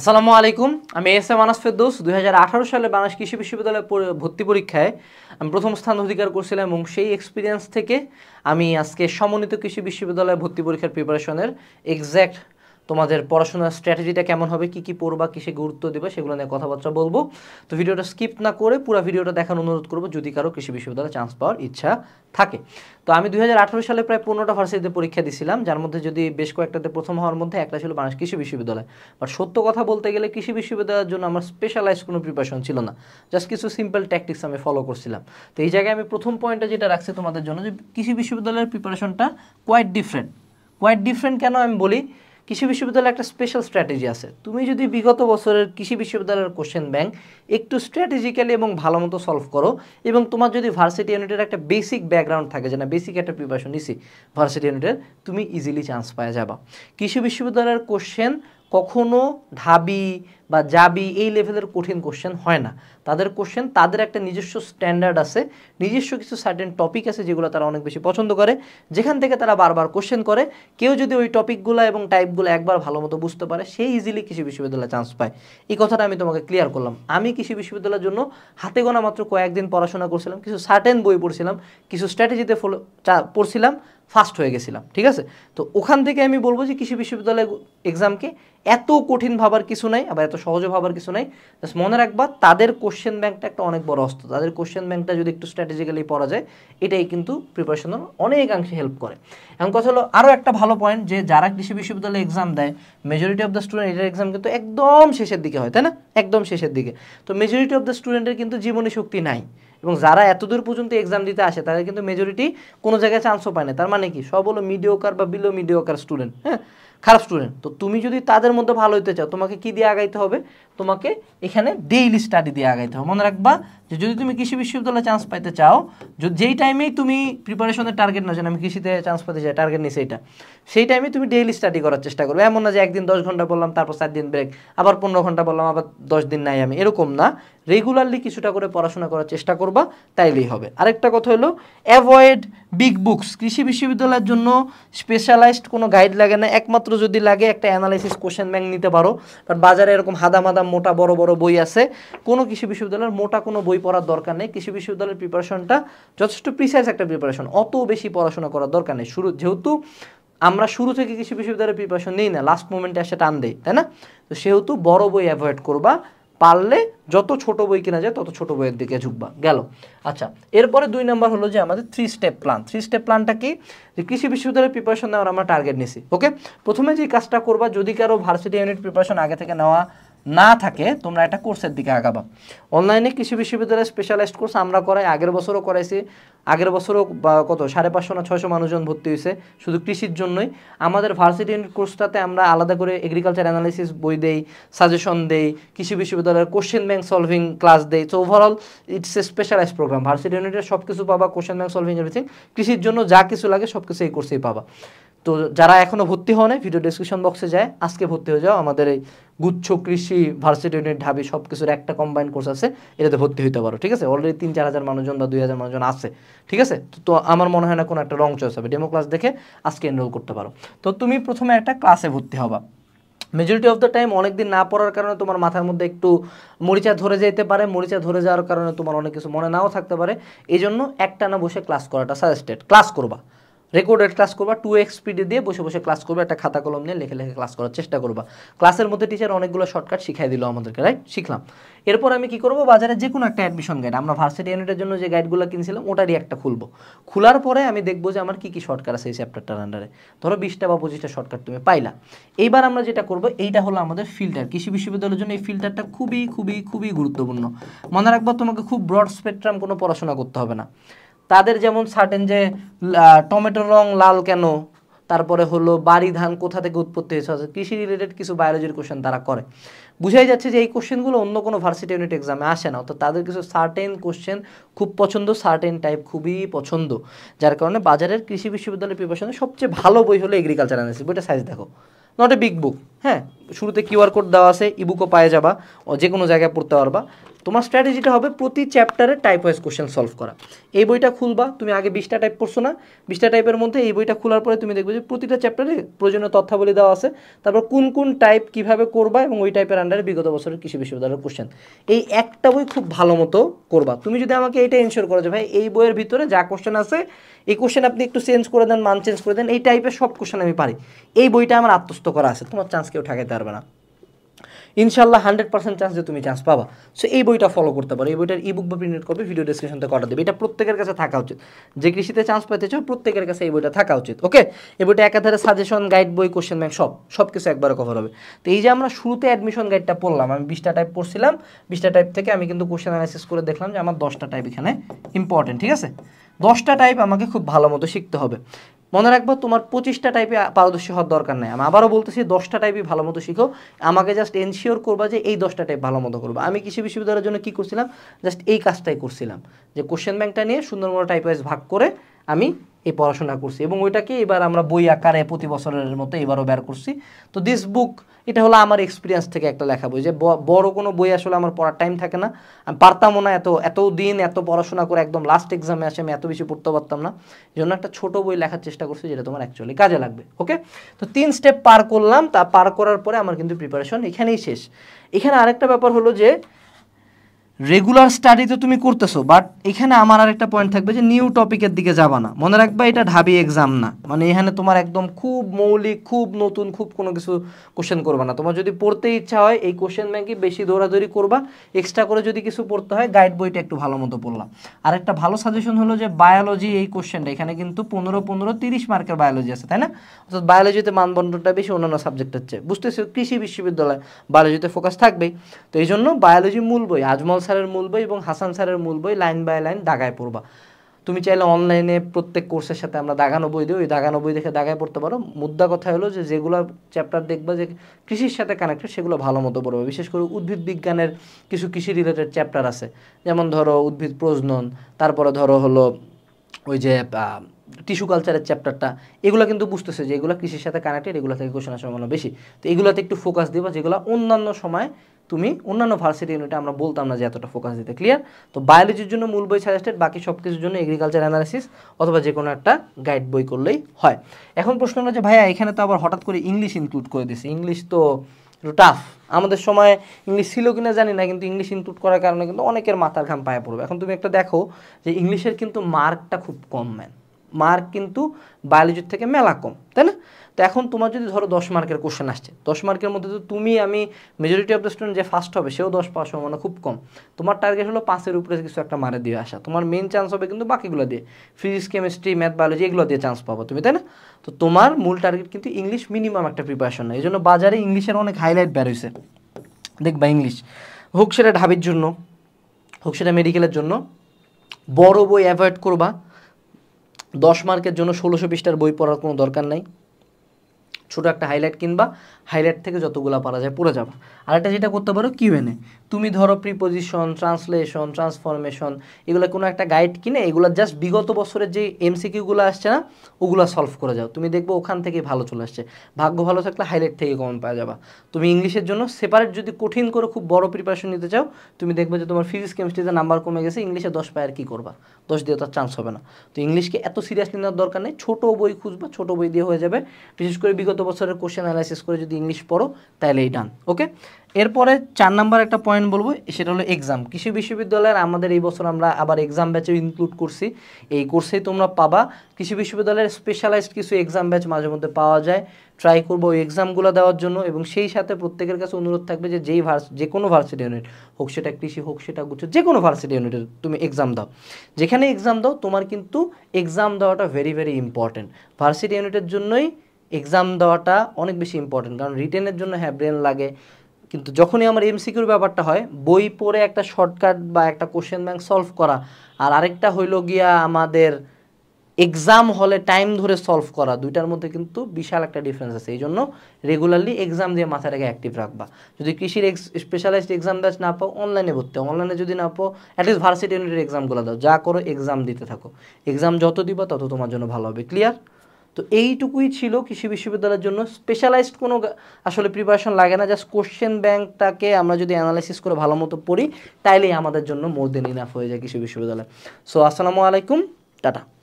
আসসালামু আলাইকুম আমি এস এম আনাস ফেরদৌস দুই সালে বাংলাদেশ কৃষি বিশ্ববিদ্যালয়ের ভর্তি পরীক্ষায় আমি প্রথম স্থান অধিকার করছিলাম এবং সেই এক্সপিরিয়েন্স থেকে আমি আজকে সমন্বিত কৃষি বিশ্ববিদ্যালয়ে ভর্তি পরীক্ষার প্রিপারেশনের এক্স্যাক্ট তোমাদের পড়াশোনার স্ট্র্যাটেজিটা কেমন হবে কি কি পড়বা কিসে গুরুত্ব দেবে সেগুলো নিয়ে কথাবার্তা বলবো তো ভিডিওটা স্কিপ না করে পুরো ভিডিওটা দেখার অনুরোধ করবো যদি কারো কৃষি বিশ্ববিদ্যালয়ে চান্স পাওয়ার ইচ্ছা থাকে তো আমি দুই সালে প্রায় পনেরোটা ভার্সিটিতে পরীক্ষা দিছিলাম যার মধ্যে যদি বেশ কয়েকটাতে প্রথম হওয়ার মধ্যে একটা ছিল বাংলাদেশ কৃষি বিশ্ববিদ্যালয় বাট সত্য কথা বলতে গেলে কৃষি বিশ্ববিদ্যালয়ের জন্য আমার স্পেশালাইজ কোনো প্রিপারেশন ছিল না জাস্ট কিছু সিম্পল ট্যাকটিক্স আমি ফলো করছিলাম তো এই জায়গায় আমি প্রথম পয়েন্টটা যেটা রাখছি তোমাদের জন্য যে কৃষি বিশ্ববিদ্যালয়ের প্রিপারেশনটা কোয়াইট ডিফারেন্ট কোয়াইট ডিফারেন্ট কেন আমি বলি কৃষি বিশ্ববিদ্যালয়ের একটা স্পেশাল স্ট্র্যাটেজি আছে তুমি যদি বিগত বছরের কৃষি বিশ্ববিদ্যালয়ের কোশ্চেন ব্যাংক একটু স্ট্র্যাটেজিক্যালি এবং ভালো মতো সলভ করো এবং তোমার যদি ভার্সিটি ইউনিটের একটা বেসিক ব্যাকগ্রাউন্ড থাকে যে না বেসিক একটা প্রিপারেশন নিছি ভার্সিটি ইউনিটের তুমি ইজিলি চান্স পাওয়া যাবা কৃষি বিশ্ববিদ্যালয়ের কোশ্চেন কখনো ধাবি বা যাবি এই লেভেলের কঠিন কোশ্চেন হয় না তাদের কোশ্চেন তাদের একটা নিজস্ব স্ট্যান্ডার্ড আছে নিজস্ব কিছু সার্টেন টপিক আছে যেগুলো তারা অনেক বেশি পছন্দ করে যেখান থেকে তারা বারবার কোশ্চেন করে কেউ যদি ওই টপিকগুলো এবং টাইপগুলো একবার ভালো মতো বুঝতে পারে সেই ইজিলি কৃষি বিশ্ববিদ্যালয়ে চান্স পায় এই কথাটা আমি তোমাকে ক্লিয়ার করলাম আমি কৃষি বিশ্ববিদ্যালয়ের জন্য হাতে গোনা মাত্র কয়েকদিন পড়াশোনা করছিলাম কিছু সার্টেন বই পড়ছিলাম কিছু স্ট্র্যাটেজিতে ফলো পড়ছিলাম ফার্স্ট হয়ে গেছিলাম ঠিক আছে তো ওখান থেকে আমি বলবো যে কৃষি বিশ্ববিদ্যালয় এক্সামকে এত কঠিন ভাবার কিছু নাই আবার এত সহজে ভাবার কিছু নাই জাস্ট মনে রাখবা তাদের কোশ্চেন ব্যাংকটা একটা অনেক বড় অস্ত্র তাদের কোশ্চেন ব্যাংকটা যদি একটু স্ট্র্যাটেজিক্যালি পড়া যায় এটাই কিন্তু প্রিপারেশনের অনেকাংশে হেল্প করে এখন কথা হলো আরও একটা ভালো পয়েন্ট যে যারা কৃষি বিশ্ববিদ্যালয়ে এক্সাম দেয় মেজরিটি অফ দ্য স্টুডেন্ট এটার এক্সাম কিন্তু একদম শেষের দিকে হয় তাই না একদম শেষের দিকে তো মেজরিটি অফ দ্য স্টুডেন্টের কিন্তু জীবনী শক্তি নাই এবং যারা এতদূর পর্যন্ত এক্সাম দিতে আসে তাদের কিন্তু মেজরিটি কোনো জায়গায় চান্সও পায় না তার মানে কি সব হলো মিডিওকার বা বিলো মিডিওকার স্টুডেন্ট হ্যাঁ খারাপ স্টুডেন্ট তো তুমি যদি তাদের মধ্যে ভালো হতে চাও তোমাকে কি দিয়ে আগাইতে হবে তোমাকে এখানে ডেইলি স্টাডি দিয়ে আগাইতে হবে মনে রাখবা যে যদি তুমি কৃষি বিশ্ববিদ্যালয়ে চান্স পাইতে চাও যেই টাইমেই তুমি প্রিপারেশনের টার্গেট না যেন আমি কৃষিতে চান্স পাইতে চাই টার্গেট নিই সেইটা সেই টাইমে তুমি ডেইলি স্টাডি করার চেষ্টা করবে এমন না যে একদিন দশ ঘন্টা বললাম তারপর চার দিন ব্রেক আবার পনেরো ঘন্টা বললাম আবার দশ দিন নাই আমি এরকম না রেগুলারলি কিছুটা করে পড়াশোনা করার চেষ্টা করবা তাইলেই হবে আরেকটা কথা হলো অ্যাভয়েড বিগ বুকস কৃষি বিশ্ববিদ্যালয়ের জন্য স্পেশালাইজড কোনো গাইড লাগে না একমাত্র যদি লাগে একটা অ্যানালাইসিস কোশ্চেন ব্যাংক নিতে পারো কারণ বাজারে এরকম মাদা মোটা বড় বড় বই আছে কোনো কৃষি বিশ্ববিদ্যালয়ের মোটা কোনো বই বই পড়ার দরকার নেই কৃষি বিশ্ববিদ্যালয়ের প্রিপারেশনটা যথেষ্ট প্রিসাইজ একটা প্রিপারেশন অত বেশি পড়াশোনা করার দরকার নেই শুরু যেহেতু আমরা শুরু থেকে কৃষি বিশ্ববিদ্যালয়ের প্রিপারেশন নিই না লাস্ট মোমেন্টে এসে টান দেয় তাই না তো সেহেতু বড় বই অ্যাভয়েড করবা পারলে যত ছোট বই কেনা যায় তত ছোট বইয়ের দিকে ঝুঁকবা গেল আচ্ছা এরপরে দুই নম্বর হলো যে আমাদের three step plan three step প্ল্যানটা কি যে কৃষি বিশ্ববিদ্যালয়ের প্রিপারেশন নেওয়ার আমরা টার্গেট নিছি ওকে প্রথমে যে কাজটা করবা যদি কারো ভার্সিটি ইউনিট প্রিপারেশন আগে থেকে নেওয়া না থাকে তোমরা একটা কোর্সের দিকে আগাবা অনলাইনে কৃষি বিশ্ববিদ্যালয়ে স্পেশালাইজড কোর্স আমরা করাই আগের বছরও করাইছি আগের বছরও কত সাড়ে পাঁচশো না ছয়শো মানুষজন ভর্তি হয়েছে শুধু কৃষির জন্যই আমাদের ভার্সিটি কোর্সটাতে আমরা আলাদা করে এগ্রিকালচার অ্যানালিসিস বই দেই সাজেশন দেই কৃষি বিশ্ববিদ্যালয়ের কোশ্চেন ব্যাংক সলভিং ক্লাস দেই তো overall it's a specialise programme varsity ইউনিটের সব কিছু পাবা কোশ্চেন ব্যাংক সলভিং এভরিথিং কৃষির জন্য যা কিছু লাগে সব কিছু এই কোর্সেই পাবা তো যারা এখনও ভর্তি হওয়া নেই ভিডিও ডিসক্রিপশন বক্সে যায় আজকে ভর্তি হয়ে যাও আমাদের এই গুচ্ছ কৃষি ভার্সিটি ইউনিট ঢাবি সব কিছুর একটা কম্বাইন কোর্স আছে এটাতে ভর্তি হতে পারো ঠিক আছে অলরেডি তিন চার হাজার মানুষজন বা দুই হাজার মানুষজন আছে ঠিক আছে তো আমার মনে হয় না কোনো একটা রং চয়েস হবে ডেমো ক্লাস দেখে আজকে এনরোল করতে পারো তো তুমি প্রথমে একটা ক্লাসে ভর্তি হবা মেজরিটি অফ দ্য টাইম অনেক দিন না পড়ার কারণে তোমার মাথার মধ্যে একটু মরিচা ধরে যেতে পারে মরিচা ধরে যাওয়ার কারণে তোমার অনেক কিছু মনে নাও থাকতে পারে এই জন্য একটানা বসে ক্লাস করাটা সাজেস্টেড ক্লাস করবা রেকর্ডেড ক্লাস করবা টু এক্স স্পিডে দিয়ে বসে বসে ক্লাস করবা একটা খাতা কলম নিয়ে লেখে লেখে ক্লাস করার চেষ্টা করবা ক্লাসের মধ্যে টিচার অনেকগুলো শর্টকাট শিখাই দিল আমাদেরকে রাইট শিখলাম এরপর আমি কি করব বাজারে যে কোনো একটা অ্যাডমিশন গাইড আমরা ভার্সিটি ইউনিটের জন্য যে গাইডগুলো কিনছিলাম ওটারই একটা খুলবো খোলার পরে আমি দেখবো যে আমার কী কী শর্টকাট আছে এই চ্যাপ্টারটার আন্ডারে ধরো বিশটা বা পঁচিশটা শর্টকাট তুমি পাইলা এইবার আমরা যেটা করবো এইটা হলো আমাদের ফিল্টার কৃষি বিশ্ববিদ্যালয়ের জন্য এই ফিল্টারটা খুবই খুবই খুবই গুরুত্বপূর্ণ মনে রাখবো তোমাকে খুব ব্রড স্পেকট্রাম কোনো পড়াশোনা করতে হবে না তাদের যেমন সার্টেন যে টমেটোর রং লাল কেন তারপরে হলো বাড়ি ধান কোথা থেকে উৎপত্তি হয়েছে আচ্ছা, কৃষি রিলেটেড কিছু বায়োলজির কোশ্চেন তারা করে বুঝাই যাচ্ছে যে এই কোশ্চেনগুলো অন্য কোনো ভার্সিটি ইউনিট এক্সামে আসে না তো তাদের কিছু সার্টেন কোশ্চেন খুব পছন্দ সার্টেন টাইপ খুবই পছন্দ যার কারণে বাজারের কৃষি বিশ্ববিদ্যালয়ের প্রিপারেশনে সবচেয়ে ভালো বই হলো এগ্রিকালচার অ্যানালিস বইটা সাইজ দেখো নট এ বিগ বুক হ্যাঁ শুরুতে কিউআর কোড দেওয়া আছে ইবুকও পায়ে যাবা ও যে কোনো জায়গায় পড়তে পারবা তোমার স্ট্র্যাটেজিটা হবে প্রতি চ্যাপ্টারে টাইপ ওয়াইজ কোশ্চেন সলভ করা এই বইটা খুলবা তুমি আগে বিশটা টাইপ পড়ছো না বিশটা টাইপের মধ্যে এই বইটা খোলার পরে তুমি দেখবে যে প্রতিটা চ্যাপ্টারে প্রয়োজনীয় তথ্যাবলী দেওয়া আছে তারপর কোন কোন টাইপ কিভাবে করবা এবং ওই টাইপের আন্ডারে বিগত বছরের কৃষি বিশ্ববিদ্যালয়ের কোশ্চেন এই একটা বই খুব ভালো মতো করবা তুমি যদি আমাকে এটা এনশোর করো যে ভাই এই বইয়ের ভিতরে যা কোশ্চেন আছে এই কোশ্চেন আপনি একটু চেঞ্জ করে দেন মান চেঞ্জ করে দেন এই টাইপের সব কোশ্চেন আমি পারি এই বইটা আমার আত্মস্থ করা আছে তোমার চান্স কেউ ঠেকাতে পারবে না ইনশাল্লাহ হান্ড্রেড পার্সেন্ট চান্স যে তুমি চান্স পাবা সো এই বইটা ফলো করতে পারো এই বইটার ইবুক বা প্রিন্ট করবে ভিডিও ডিসক্রিপশনতে কটা দেবে এটা প্রত্যেকের কাছে থাকা উচিত যে কৃষিতে চান্স পেতে চাও প্রত্যেকের কাছে এই বইটা থাকা উচিত ওকে এই বইটা একাধারে সাজেশন গাইড বই কোশ্চেন ব্যাংক সব সব কিছু একবারে কভার হবে তো এই যে আমরা শুরুতে অ্যাডমিশন গাইডটা পড়লাম আমি বিশটা টাইপ পড়ছিলাম বিশটা টাইপ থেকে আমি কিন্তু কোশ্চেন অ্যানালাইসিস করে দেখলাম যে আমার দশটা টাইপ এখানে ইম্পর্টেন্ট ঠিক আছে দশটা টাইপ আমাকে খুব ভালো মতো শিখতে হবে মনে রাখবো তোমার পঁচিশটা টাইপে পারদর্শী হওয়ার দরকার নাই আমি আবারও বলতেছি দশটা টাইপই ভালো মতো শিখো আমাকে জাস্ট এনশিওর করবা যে এই দশটা টাইপ ভালো মতো করবো আমি কৃষি বিশ্ববিদ্যালয়ের জন্য কী করছিলাম জাস্ট এই কাজটাই করছিলাম যে কোশ্চেন ব্যাংকটা নিয়ে সুন্দর মতো টাইপ ওয়াইজ ভাগ করে আমি এই পড়াশোনা করছি এবং ওইটাকে এবার আমরা বই আকারে প্রতি বছরের মতো এবারও বের করছি তো দিস বুক এটা হলো আমার এক্সপিরিয়েন্স থেকে একটা লেখা বই যে বড় কোনো বই আসলে আমার পড়ার টাইম থাকে না আমি পারতামও না এত এত দিন এত পড়াশোনা করে একদম লাস্ট এক্সামে আসে আমি এত বেশি পড়তে পারতাম না এই জন্য একটা ছোটো বই লেখার চেষ্টা করছি যেটা তোমার অ্যাকচুয়ালি কাজে লাগবে ওকে তো তিন স্টেপ পার করলাম তা পার করার পরে আমার কিন্তু প্রিপারেশন এখানেই শেষ এখানে আরেকটা ব্যাপার হলো যে রেগুলার স্টাডি তো তুমি করতেছো বাট এখানে আমার আর একটা পয়েন্ট থাকবে যে নিউ টপিকের দিকে যাবা না মনে রাখবা এটা ঢাবি এক্সাম না মানে এখানে তোমার একদম খুব মৌলিক খুব নতুন খুব কোনো কিছু কোশ্চেন করবে না তোমার যদি পড়তে ইচ্ছা হয় এই কোশ্চেন ব্যাঙ্কে বেশি দৌড়াদৌড়ি করবা এক্সট্রা করে যদি কিছু পড়তে হয় গাইড বইটা একটু ভালো মতো পড়লাম আর একটা ভালো সাজেশন হলো যে বায়োলজি এই কোশ্চেনটা এখানে কিন্তু পনেরো পনেরো তিরিশ মার্কের বায়োলজি আছে তাই না অর্থাৎ বায়োলজিতে মানদণ্ডটা বেশি অন্যান্য সাবজেক্ট হচ্ছে বুঝতেছো কৃষি বিশ্ববিদ্যালয় বায়োলজিতে ফোকাস থাকবেই তো এই জন্য বায়োলজি মূল বই আজমল স্যারের মূল বই এবং হাসান স্যারের মূল বই লাইন বাই লাইন দাগায় পড়বা তুমি চাইলে অনলাইনে প্রত্যেক কোর্সের সাথে আমরা দাগানো বই দিই ওই দাগানো বই দেখে দাগায় পড়তে পারো মুদ্রা কথা হলো যে যেগুলো চ্যাপ্টার দেখবা যে কৃষির সাথে কানেক্টেড সেগুলো ভালো মতো পড়বে বিশেষ করে উদ্ভিদ বিজ্ঞানের কিছু কৃষি রিলেটেড চ্যাপ্টার আছে যেমন ধরো উদ্ভিদ প্রজনন তারপরে ধরো হলো ওই যে টিস্যু কালচারের চ্যাপ্টারটা এগুলো কিন্তু বুঝতেছে যে এগুলো কৃষির সাথে কানেক্টেড এগুলো থেকে কোশ্চেন আসার মানে বেশি তো এগুলোতে একটু ফোকাস দিবা যেগুলো অন্যান্য সময় তুমি অন্যান্য ভার্সিটি ইউনিটে আমরা বলতাম না যে এতটা ফোকাস দিতে ক্লিয়ার তো বায়োলজির জন্য মূল বই সাজেস্টেড বাকি সব কিছুর জন্য এগ্রিকালচার অ্যানালিসিস অথবা যে কোনো একটা গাইড বই করলেই হয় এখন প্রশ্ন হলো যে ভাইয়া এখানে তো আবার হঠাৎ করে ইংলিশ ইনক্লুড করে দিছে ইংলিশ তো একটু টাফ আমাদের সময় ইংলিশ ছিল কিনা জানি না কিন্তু ইংলিশ ইনক্লুড করার কারণে কিন্তু অনেকের মাথার ঘাম পায়ে পড়বে এখন তুমি একটা দেখো যে ইংলিশের কিন্তু মার্কটা খুব কম ম্যান মার্ক কিন্তু বায়োলজির থেকে মেলা কম তাই না তো এখন তোমার যদি ধরো দশ মার্কের কোশ্চেন আসছে দশ মার্কের মধ্যে তো তুমি আমি মেজরিটি অফ দ্য স্টুডেন্ট যে ফার্স্ট হবে সেও দশ পাওয়ার সম্ভাবনা খুব কম তোমার টার্গেট হলো পাঁচের উপরে কিছু একটা মারে দিয়ে আসা তোমার মেন চান্স হবে কিন্তু বাকিগুলো দিয়ে ফিজিক্স কেমিস্ট্রি ম্যাথ বায়োলজি এগুলো দিয়ে চান্স পাবো তুমি তাই না তো তোমার মূল টার্গেট কিন্তু ইংলিশ মিনিমাম একটা প্রিপারেশন না এই জন্য বাজারে ইংলিশের অনেক হাইলাইট বের হয়েছে দেখবা ইংলিশ হোক সেটা ঢাবির জন্য হোক সেটা মেডিকেলের জন্য বড় বই অ্যাভয়েড করবা দশ মার্কের জন্য ষোলোশো পৃষ্ঠার বই পড়ার কোনো দরকার নাই ছোটো একটা হাইলাইট কিনবা হাইলাইট থেকে যতগুলো পারা যায় পড়ে যাবা আরেকটা যেটা করতে পারো কিউএনএ তুমি ধরো প্রিপোজিশন ট্রান্সলেশন ট্রান্সফরমেশন এগুলো কোনো একটা গাইড কিনে এগুলো জাস্ট বিগত বছরের যে এমসিকিউগুলো আসছে না ওগুলো সলভ করে যাও তুমি দেখবো ওখান থেকে ভালো চলে আসছে ভাগ্য ভালো থাকলে হাইলাইট থেকে কমন পাওয়া যাবা তুমি ইংলিশের জন্য সেপারেট যদি কঠিন করে খুব বড় প্রিপারেশন নিতে চাও তুমি দেখবে যে তোমার ফিজিক্স কেমিস্ট্রিতে নাম্বার কমে গেছে ইংলিশে দশ পায় আর কী করবা দশ দিয়ে তার চান্স হবে না তো ইংলিশকে এত সিরিয়াসলি নেওয়ার দরকার নেই ছোটো বই খুঁজবা ছোটো বই দিয়ে হয়ে যাবে বিশেষ করে বিগত বিগত বছরের কোশ্চেন অ্যানালাইসিস করে যদি ইংলিশ পড়ো তাহলে এই ডান ওকে এরপরে চার নাম্বার একটা পয়েন্ট বলবো সেটা হলো এক্সাম কৃষি বিশ্ববিদ্যালয়ের আমাদের এই বছর আমরা আবার এক্সাম ব্যাচে ইনক্লুড করছি এই কোর্সেই তোমরা পাবা কৃষি বিশ্ববিদ্যালয়ের স্পেশালাইজড কিছু এক্সাম ব্যাচ মাঝে মধ্যে পাওয়া যায় ট্রাই করবো ওই এক্সামগুলো দেওয়ার জন্য এবং সেই সাথে প্রত্যেকের কাছে অনুরোধ থাকবে যে যেই ভার্স যে কোনো ভার্সিটি ইউনিট হোক সেটা কৃষি হোক সেটা গুচ্ছ যে কোনো ভার্সিটি ইউনিটের তুমি এক্সাম দাও যেখানে এক্সাম দাও তোমার কিন্তু এক্সাম দেওয়াটা ভেরি ভেরি ইম্পর্ট্যান্ট ভার্সিটি ইউনিটের জন্যই এক্সাম দেওয়াটা অনেক বেশি ইম্পর্টেন্ট কারণ রিটেনের জন্য হ্যাঁ ব্রেন লাগে কিন্তু যখনই আমার এমসিকিউর ব্যাপারটা হয় বই পড়ে একটা শর্টকাট বা একটা কোশ্চেন ব্যাংক সলভ করা আর আরেকটা হইল গিয়া আমাদের এক্সাম হলে টাইম ধরে সলভ করা দুইটার মধ্যে কিন্তু বিশাল একটা ডিফারেন্স আছে এই জন্য রেগুলারলি এক্সাম দিয়ে রেখে অ্যাক্টিভ রাখবা যদি কৃষির স্পেশালাইজড এক্সাম ব্যাচ না পাও অনলাইনে ভর্তি অনলাইনে যদি না পাও অ্যাটলিস্ট ভার্সিটি ইউনিটের এক্সামগুলো দাও যা করো এক্সাম দিতে থাকো এক্সাম যত দিবা তত তোমার জন্য ভালো হবে ক্লিয়ার তো এইটুকুই ছিল কৃষি বিশ্ববিদ্যালয়ের জন্য স্পেশালাইজড কোনো আসলে প্রিপারেশন লাগে না জাস্ট কোশ্চেন ব্যাংকটাকে আমরা যদি অ্যানালাইসিস করে ভালো মতো পড়ি তাইলেই আমাদের জন্য মোর দেন ইনাফ হয়ে যায় কৃষি বিশ্ববিদ্যালয় সো আসসালামু আলাইকুম টাটা